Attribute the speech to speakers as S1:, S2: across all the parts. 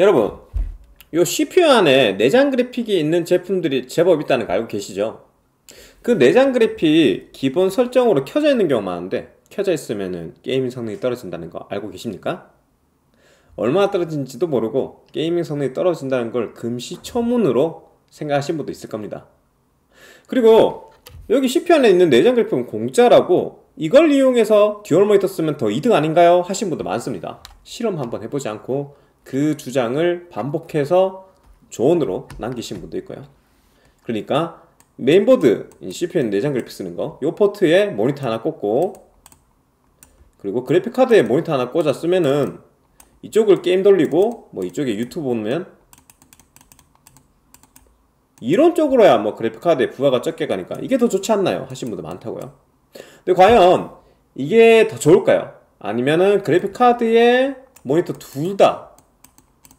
S1: 여러분 이 CPU 안에 내장 그래픽이 있는 제품들이 제법 있다는 거 알고 계시죠? 그 내장 그래픽 기본 설정으로 켜져 있는 경우가 많은데 켜져 있으면은 게이밍 성능이 떨어진다는 거 알고 계십니까? 얼마나 떨어진지도 모르고 게이밍 성능이 떨어진다는 걸 금시초문으로 생각하신 분도 있을 겁니다 그리고 여기 CPU 안에 있는 내장 그래픽은 공짜라고 이걸 이용해서 듀얼 모니터 쓰면 더 이득 아닌가요? 하신 분도 많습니다 실험 한번 해보지 않고 그 주장을 반복해서 조언으로 남기신 분도 있고요. 그러니까 메인보드 c p u 내장 그래픽 쓰는 거, 요 포트에 모니터 하나 꽂고 그리고 그래픽 카드에 모니터 하나 꽂아 쓰면은 이쪽을 게임 돌리고 뭐 이쪽에 유튜브 보면 이런 쪽으로야 뭐 그래픽 카드에 부하가 적게 가니까 이게 더 좋지 않나요? 하신 분도 많다고요. 근데 과연 이게 더 좋을까요? 아니면은 그래픽 카드에 모니터 둘다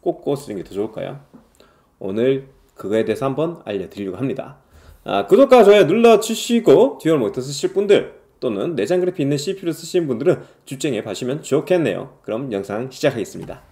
S1: 꼭꼭 쓰는 게 더 좋을까요? 오늘 그거에 대해서 한번 알려드리려고 합니다. 아, 구독과 좋아요 눌러주시고 듀얼 모니터 쓰실 분들 또는 내장 그래픽 있는 CPU를 쓰시는 분들은 주정해 봐시면 좋겠네요. 그럼 영상 시작하겠습니다.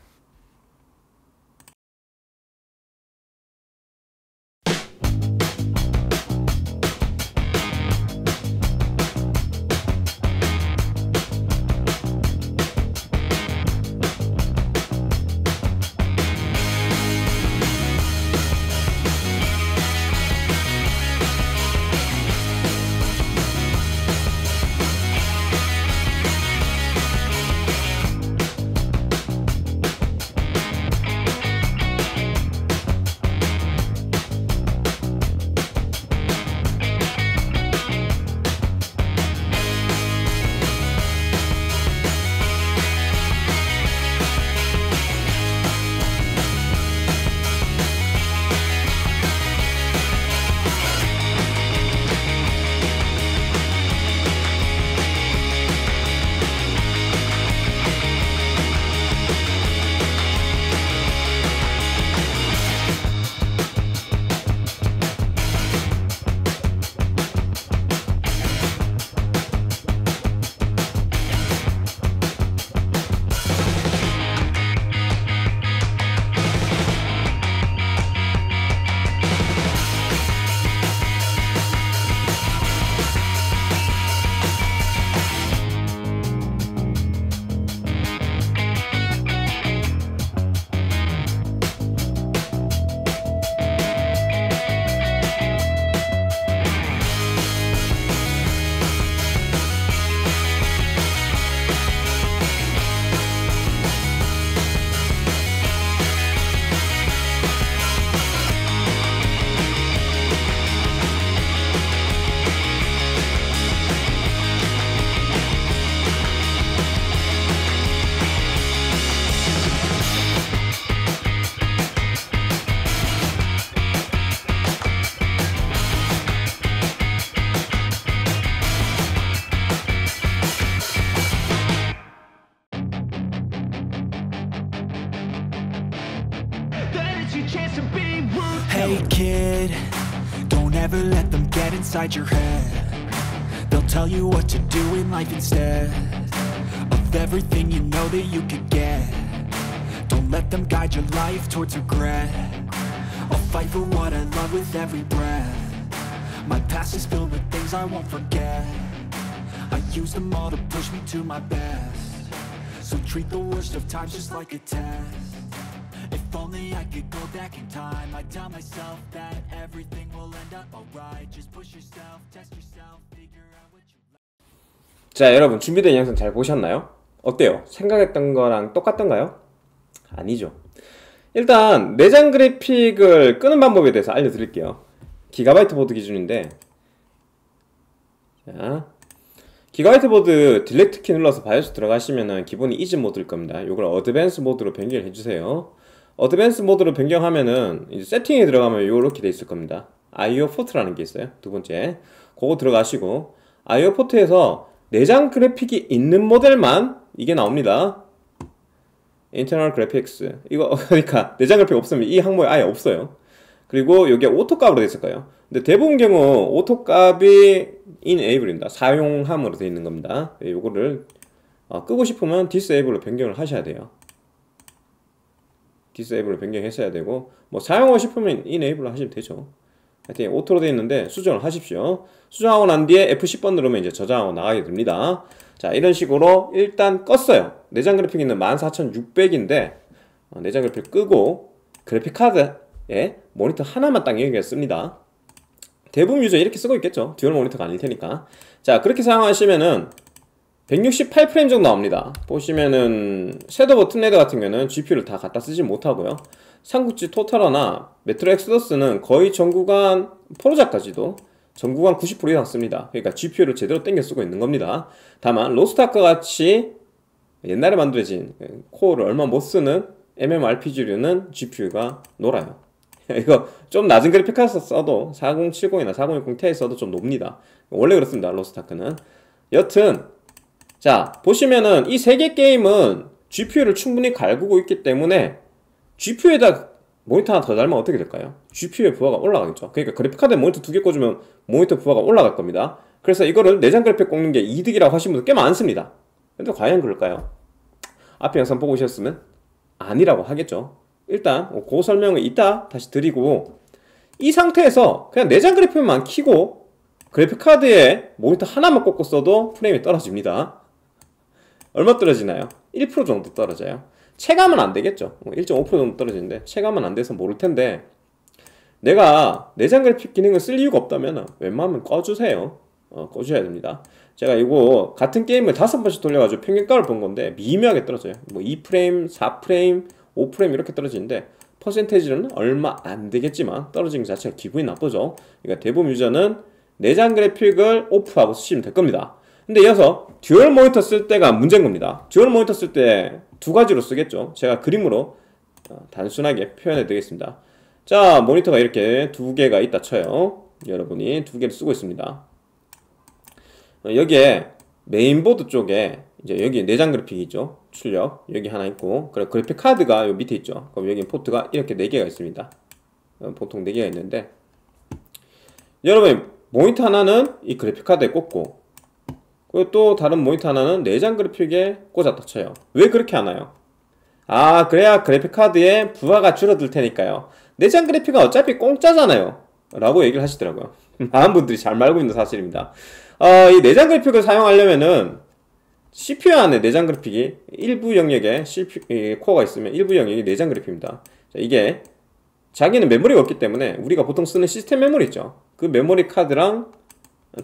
S1: Hey kid, don't ever let them get inside your head They'll tell you what to do in life instead Of everything you know that you could get Don't let them guide your life towards regret I'll fight for what I love with every breath My past is filled with things I won't forget I use them all to push me to my best So treat the worst of times just like a test If only I could go back in time I'd tell myself that everything will end up alright Just push yourself, test yourself, figure out what you like 자 여러분 준비된 영상 잘 보셨나요? 어때요? 생각했던 거랑 똑같던가요? 아니죠 일단 내장 그래픽을 끄는 방법에 대해서 알려드릴게요 기가바이트 보드 기준인데 자 기가바이트 보드 딜렉트 키 눌러서 바이오스 들어가시면은 기본이 이지 모드일 겁니다. 이걸 어드밴스 모드로 변경을 해주세요. 어드밴스 모드로 변경하면은 이제 세팅에 들어가면 이렇게 돼 있을 겁니다 IO 포트라는 게 있어요 두 번째 그거 들어가시고 IO 포트에서 내장 그래픽이 있는 모델만 이게 나옵니다 인터널 그래픽스 이거 그러니까 내장 그래픽 없으면 이 항목이 아예 없어요 그리고 여기에 오토값으로 되어 있을 까요 근데 대부분 경우 오토값이 enable입니다 사용함으로 되어 있는 겁니다 이거를 예, 어, 끄고 싶으면 disable로 변경을 하셔야 돼요 디세이블을 변경했어야 되고 뭐 사용하고 싶으면 이네이블 하시면 되죠 하여튼 오토로 되어 있는데 수정을 하십시오 수정하고 난 뒤에 F10번 누르면 이제 저장하고 나가게 됩니다 자 이런 식으로 일단 껐어요 내장 그래픽 있는 14600인데 어, 내장 그래픽 끄고 그래픽카드에 예, 모니터 하나만 딱 연결했습니다 대부분 유저 이렇게 쓰고 있겠죠 듀얼 모니터가 아닐 테니까 자 그렇게 사용하시면은 168프레임 정도 나옵니다 보시면은 섀도우 버튼 레드 같은 경우는 GPU를 다 갖다 쓰지 못하고요 삼국지 토탈화나 메트로 엑스더스는 거의 전구간 포로자까지도 전구간 90% 이상 씁니다 그러니까 GPU를 제대로 땡겨 쓰고 있는 겁니다 다만 로스트아크 같이 옛날에 만들어진 코어를 얼마 못 쓰는 MMORPG류는 GPU가 놀아요 이거 좀 낮은 그래픽 카드 써도 4070이나 4060 Ti 써도 좀 높니다 원래 그렇습니다 로스트아크는 여튼 자 보시면은 이 세 개 게임은 GPU를 충분히 갈구고 있기 때문에 GPU에다 모니터 하나 더 달면 어떻게 될까요? GPU의 부하가 올라가겠죠 그러니까 그래픽카드에 모니터 두 개 꽂으면 모니터 부하가 올라갈 겁니다 그래서 이거를 내장 그래픽 꽂는 게 이득이라고 하시는 분들 꽤 많습니다 근데 과연 그럴까요? 앞에 영상 보고 오셨으면 아니라고 하겠죠 일단 그 뭐 설명을 이따 다시 드리고 이 상태에서 그냥 내장 그래픽만 키고 그래픽카드에 모니터 하나만 꽂고 써도 프레임이 떨어집니다 얼마 떨어지나요? 1% 정도 떨어져요. 체감은 안 되겠죠. 1.5% 뭐 정도 떨어지는데 체감은 안 돼서 모를 텐데 내가 내장 그래픽 기능을 쓸 이유가 없다면 웬만하면 꺼주세요. 어, 꺼주셔야 됩니다. 제가 이거 같은 게임을 다섯 번씩 돌려가지고 평균값을 본 건데 미묘하게 떨어져요. 뭐 2프레임, 4프레임, 5프레임 이렇게 떨어지는데 퍼센테이지는 얼마 안 되겠지만 떨어지는 자체가 기분이 나쁘죠. 그러니까 대부분 유저는 내장 그래픽을 오프하고 쓰시면 될 겁니다. 근데 이어서 듀얼 모니터 쓸 때가 문제인 겁니다. 듀얼 모니터 쓸 때 두 가지로 쓰겠죠. 제가 그림으로 어, 단순하게 표현해 드리겠습니다. 자, 모니터가 이렇게 두 개가 있다 쳐요. 여러분이 두 개를 쓰고 있습니다. 어, 여기에 메인보드 쪽에 이제 여기 내장 그래픽이죠. 출력 여기 하나 있고 그리고 그래픽 카드가 요 밑에 있죠. 그럼 여기 포트가 이렇게 네 개가 있습니다. 어, 보통 네 개가 있는데 여러분 모니터 하나는 이 그래픽 카드에 꽂고 그리고 또 다른 모니터 하나는 내장 그래픽에 꽂아다 쳐요. 왜 그렇게 하나요? 아, 그래야 그래픽카드에 부하가 줄어들 테니까요. 내장 그래픽은 어차피 공짜잖아요. 라고 얘기를 하시더라고요. 많은 분들이 잘 말고 있는 사실입니다. 어, 이 내장 그래픽을 사용하려면은 CPU 안에 내장 그래픽이 일부 영역에 CPU, 코어가 있으면 일부 영역이 내장 그래픽입니다. 자, 이게 자기는 메모리가 없기 때문에 우리가 보통 쓰는 시스템 메모리 있죠. 그 메모리 카드랑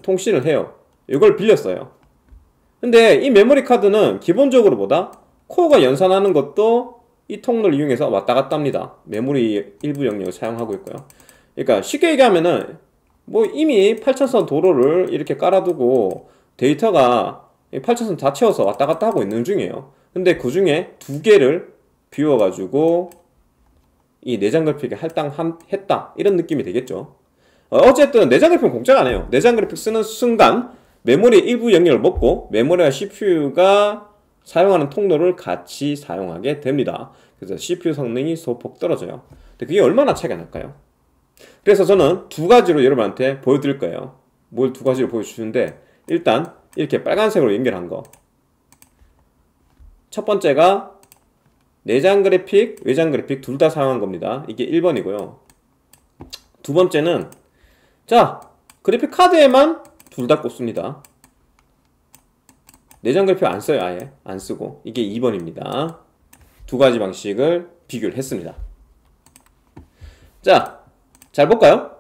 S1: 통신을 해요. 이걸 빌렸어요. 근데 이 메모리 카드는 기본적으로 보다 코어가 연산하는 것도 이 통로를 이용해서 왔다 갔다 합니다. 메모리 일부 영역을 사용하고 있고요. 그러니까 쉽게 얘기하면은 뭐 이미 8차선 도로를 이렇게 깔아두고 데이터가 8차선 다 채워서 왔다 갔다 하고 있는 중이에요. 근데 그 중에 두 개를 비워가지고 이 내장 그래픽에 할당했다 이런 느낌이 되겠죠. 어, 쨌든 내장 그래픽은 공짜가 아니에요. 내장 그래픽 쓰는 순간 메모리의 일부 영역을 먹고 메모리와 CPU가 사용하는 통로를 같이 사용하게 됩니다. 그래서 CPU 성능이 소폭 떨어져요. 근데 그게 얼마나 차이가 날까요? 그래서 저는 두 가지로 여러분한테 보여드릴 거예요. 뭘 두 가지로 보여주는데 일단 이렇게 빨간색으로 연결한 거. 첫 번째가 내장 그래픽, 외장 그래픽 둘 다 사용한 겁니다. 이게 1번이고요. 두 번째는 자, 그래픽 카드에만 둘다꽂습니다 내장결표 안 써요 아예 안 쓰고 이게 2번입니다. 두 가지 방식을 비교를 했습니다. 자, 잘 볼까요?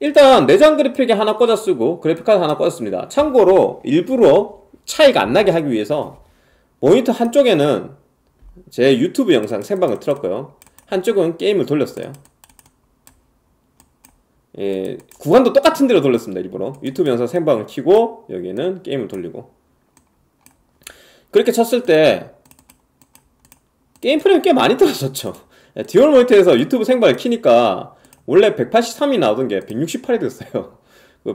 S1: 일단 내장 그래픽에 하나 꽂아 쓰고 그래픽카드 하나 꽂았습니다. 참고로 일부러 차이가 안 나게 하기 위해서 모니터 한쪽에는 제 유튜브 영상 생방을 틀었고요. 한쪽은 게임을 돌렸어요. 예, 구간도 똑같은 데로 돌렸습니다 일부러 유튜브 영상 생방을 키고 여기는 게임을 돌리고 그렇게 쳤을 때 게임 프레임 꽤 많이 떨어졌죠 디얼 예, 모니터에서 유튜브 생방을 키니까 원래 183이 나오던 게 168이 됐어요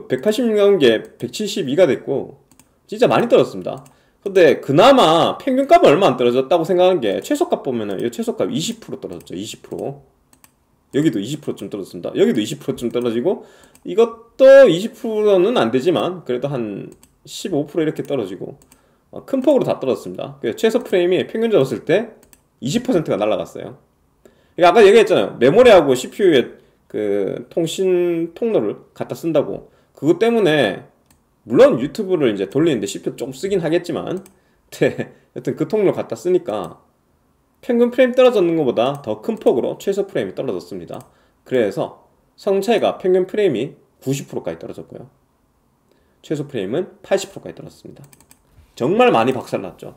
S1: 186 그 나온 게 172가 됐고 진짜 많이 떨어졌습니다 근데 그나마 평균값은 얼마 안 떨어졌다고 생각하는 게 최소값 보면은 이 최소값 20% 떨어졌죠 20% 여기도 20%쯤 떨어졌습니다. 여기도 20%쯤 떨어지고 이것도 20%는 안 되지만 그래도 한 15% 이렇게 떨어지고 어, 큰 폭으로 다 떨어졌습니다. 그래서 최소 프레임이 평균 적으로쓸 때 20%가 날라갔어요. 그러니까 아까 얘기했잖아요. 메모리하고 CPU의 그 통신 통로를 갖다 쓴다고 그것 때문에 물론 유튜브를 이제 돌리는데 CPU 조금 쓰긴 하겠지만 하 네, 여튼 그 통로 를 갖다 쓰니까 평균 프레임 떨어졌는 것보다 더 큰 폭으로 최소 프레임이 떨어졌습니다. 그래서 성차이가 평균 프레임이 90%까지 떨어졌고요. 최소 프레임은 80%까지 떨어졌습니다. 정말 많이 박살났죠.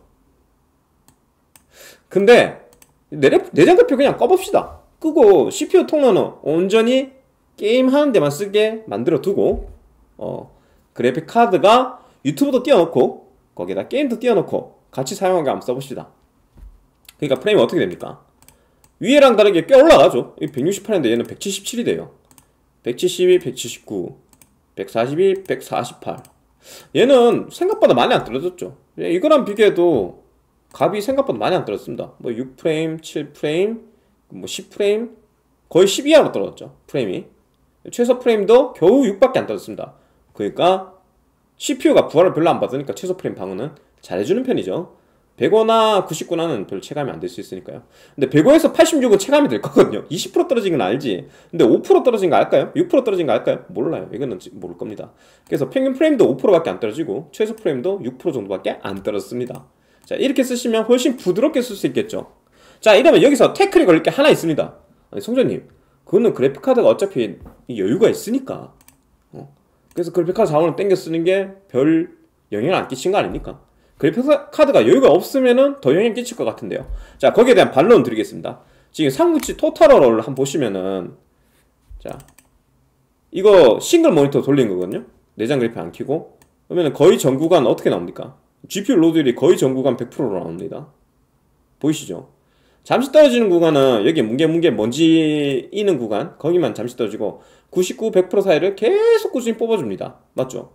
S1: 근데 내장급표 그냥 꺼봅시다. 끄고 CPU 통로는 온전히 게임하는 데만 쓰게 만들어 두고 어, 그래픽 카드가 유튜브도 띄워놓고 거기다 게임도 띄워놓고 같이 사용하게 한번 써봅시다. 그러니까 프레임이 어떻게 됩니까? 위에랑 다르게 꽤 올라가죠. 168인데 얘는 177이 돼요. 172, 179, 142, 148. 얘는 생각보다 많이 안 떨어졌죠. 예, 이거랑 비교해도 값이 생각보다 많이 안 떨어졌습니다. 뭐 6프레임, 7프레임, 뭐 10프레임, 거의 10하로 떨어졌죠. 프레임이. 최소 프레임도 겨우 6밖에 안 떨어졌습니다. 그러니까 CPU가 부하를 별로 안 받으니까 최소 프레임 방어는 잘해주는 편이죠. 100어나 99나는 별로 체감이 안 될 수 있으니까요. 근데 100어에서 86은 체감이 될 거거든요. 20% 떨어진 건 알지. 근데 5% 떨어진 거 알까요? 6% 떨어진 거 알까요? 몰라요. 이거는 모를 겁니다. 그래서 평균 프레임도 5%밖에 안 떨어지고 최소 프레임도 6% 정도밖에 안 떨어졌습니다. 자 이렇게 쓰시면 훨씬 부드럽게 쓸 수 있겠죠. 자 이러면 여기서 태클이 걸릴 게 하나 있습니다. 아니, 성전님 그거는 그래픽카드가 어차피 여유가 있으니까 어. 그래서 그래픽카드 자원을 땡겨 쓰는 게 별 영향을 안 끼친 거 아닙니까? 그래픽 카드가 여유가 없으면은 더 영향 끼칠 것 같은데요. 자, 거기에 대한 반론 드리겠습니다. 지금 상부치 토탈어를 한번 보시면은, 자, 이거 싱글 모니터 돌린 거거든요? 내장 그래픽 안 키고. 그러면 거의 전 구간 어떻게 나옵니까? GPU 로드율이 거의 전 구간 100%로 나옵니다. 보이시죠? 잠시 떨어지는 구간은 여기 뭉게뭉게 먼지 있는 구간, 거기만 잠시 떨어지고, 99, 100% 사이를 계속 꾸준히 뽑아줍니다. 맞죠?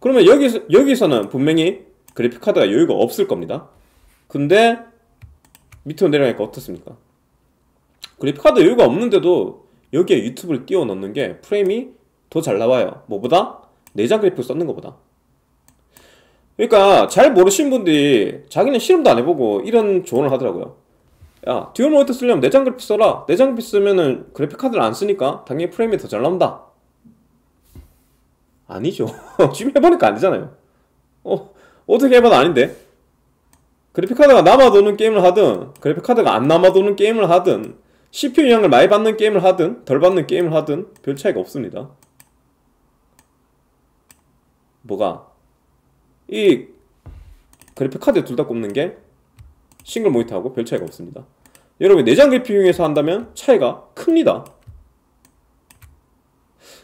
S1: 그러면 여기서, 여기서는 분명히 그래픽카드가 여유가 없을 겁니다 근데 밑으로 내려가니까 어떻습니까 그래픽카드 여유가 없는데도 여기에 유튜브를 띄워 넣는 게 프레임이 더 잘 나와요 뭐보다 내장 그래픽 을 썼는 것보다 그러니까 잘 모르시는 분들이 자기는 실험도 안 해보고 이런 조언을 하더라고요 야 듀얼 모니터 쓰려면 내장 그래픽 써라 내장 그래픽 쓰면은 그래픽 카드를 안 쓰니까 당연히 프레임이 더 잘 나온다 아니죠 지금 해보니까 아니잖아요어 어떻게 해봐도 아닌데 그래픽카드가 남아도는 게임을 하든 그래픽카드가 안 남아도는 게임을 하든 CPU 양을 많이 받는 게임을 하든 덜 받는 게임을 하든 별 차이가 없습니다 뭐가 이 그래픽카드 둘 다 꼽는 게 싱글 모니터하고 별 차이가 없습니다 여러분 내장 그래픽 이용해서 한다면 차이가 큽니다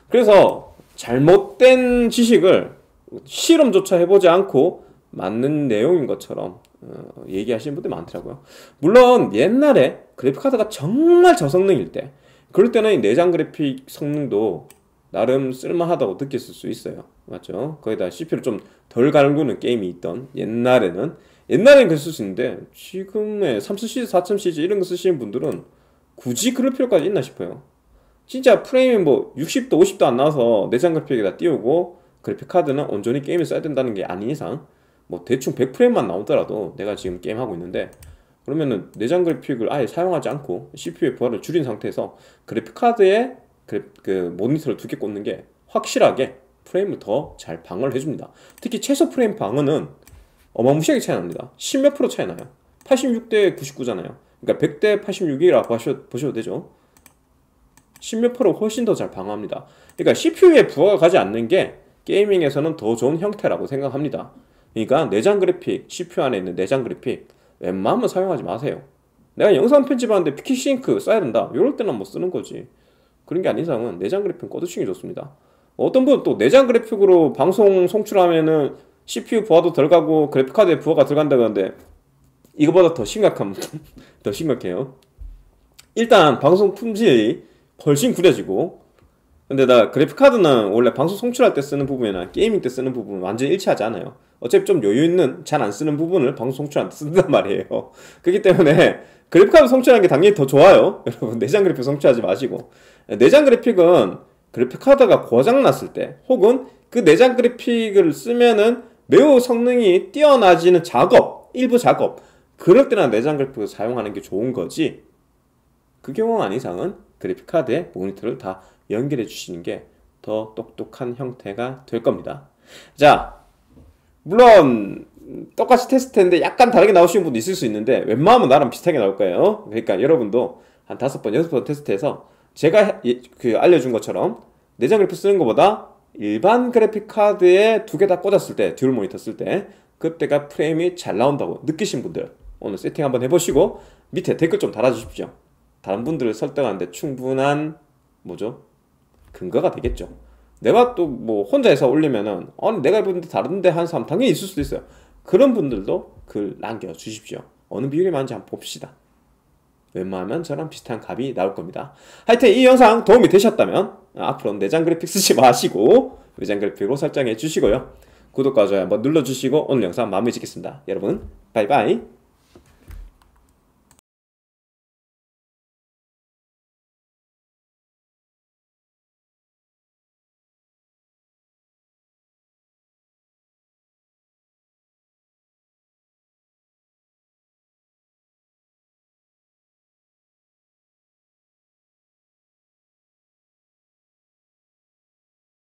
S1: 그래서 잘못된 지식을 실험조차 해보지 않고 맞는 내용인 것처럼 어, 얘기하시는 분들 많더라고요. 물론 옛날에 그래픽카드가 정말 저성능일 때 그럴 때는 내장 그래픽 성능도 나름 쓸만하다고 느꼈을 수 있어요. 맞죠? 거기다 CPU를 좀 덜 갈구는 게임이 있던 옛날에는 옛날엔 그랬을 수 있는데 지금의 3 0 c 즈4 0 0 0 c 즈 이런 거 쓰시는 분들은 굳이 그럴 필요까지 있나 싶어요. 진짜 프레임이 뭐 60도, 50도 안 나와서 내장 그래픽에다 띄우고 그래픽 카드는 온전히 게임에 써야 된다는 게 아닌 이상 뭐 대충 100프레임만 나오더라도 내가 지금 게임하고 있는데 그러면은 내장 그래픽을 아예 사용하지 않고 CPU의 부하를 줄인 상태에서 그래픽 카드에 그, 그 모니터를 두 개 꽂는 게 확실하게 프레임을 더 잘 방어를 해줍니다 특히 최소 프레임 방어는 어마무시하게 차이 납니다 10 몇 프로 차이 나요 86대 99잖아요 그러니까 100대 86이라 보셔 보셔도 되죠 10 몇 프로 훨씬 더 잘 방어합니다 그러니까 CPU에 부하가 가지 않는 게 게이밍에서는 더 좋은 형태라고 생각합니다 그러니까 내장 그래픽, CPU 안에 있는 내장 그래픽 웬만하면 사용하지 마세요. 내가 영상 편집하는데 피키싱크 써야 된다. 이럴 때는 뭐 쓰는 거지. 그런 게 아닌 이상은 내장 그래픽 은 꺼두시는 게 좋습니다. 어떤 분은 또 내장 그래픽으로 방송 송출하면은 CPU 부하도 덜 가고 그래픽카드에 부하가 들어간다 그러는데 이거보다 더 심각함, 더 심각해요. 일단 방송 품질이 훨씬 구려지고 근데 나 그래픽카드는 원래 방송 송출할 때 쓰는 부분이나 게이밍 때 쓰는 부분은 완전 일치하지 않아요. 어차피 좀 여유 있는 잘 안 쓰는 부분을 방송 송출안 쓴단 말이에요. 그렇기 때문에 그래픽카드 송출하는 게 당연히 더 좋아요. 여러분 내장 그래픽 송출하지 마시고 내장 그래픽은 그래픽 카드가 고장 났을 때 혹은 그 내장 그래픽을 쓰면은 매우 성능이 뛰어나지는 작업 일부 작업 그럴 때나 내장 그래픽을 사용하는 게 좋은 거지 그 경우 아닌 이상은 그래픽 카드에 모니터를 다 연결해 주시는 게 더 똑똑한 형태가 될 겁니다. 자, 물론 똑같이 테스트했는데 약간 다르게 나오시는 분도 있을 수 있는데 웬만하면 나랑 비슷하게 나올 거예요. 그러니까 여러분도 한 다섯 번, 여섯 번 테스트해서 제가 예, 그 알려준 것처럼 내장 그래프 쓰는 것보다 일반 그래픽 카드에 두 개 다 꽂았을 때, 듀얼 모니터 쓸 때 그때가 프레임이 잘 나온다고 느끼신 분들 오늘 세팅 한번 해보시고 밑에 댓글 좀 달아주십시오. 다른 분들을 설득하는데 충분한 뭐죠? 근거가 되겠죠. 내가 또 뭐 혼자 해서 올리면은 아니 어, 내가 입었는데 다른데 한 사람 당연히 있을 수도 있어요 그런 분들도 글 남겨주십시오 어느 비율이 많은지 한번 봅시다 웬만하면 저랑 비슷한 값이 나올 겁니다 하여튼 이 영상 도움이 되셨다면 앞으로 내장 그래픽 쓰지 마시고 외장 그래픽으로 설정해 주시고요 구독과 좋아요 한번 눌러주시고 오늘 영상 마무리 짓겠습니다 여러분 바이바이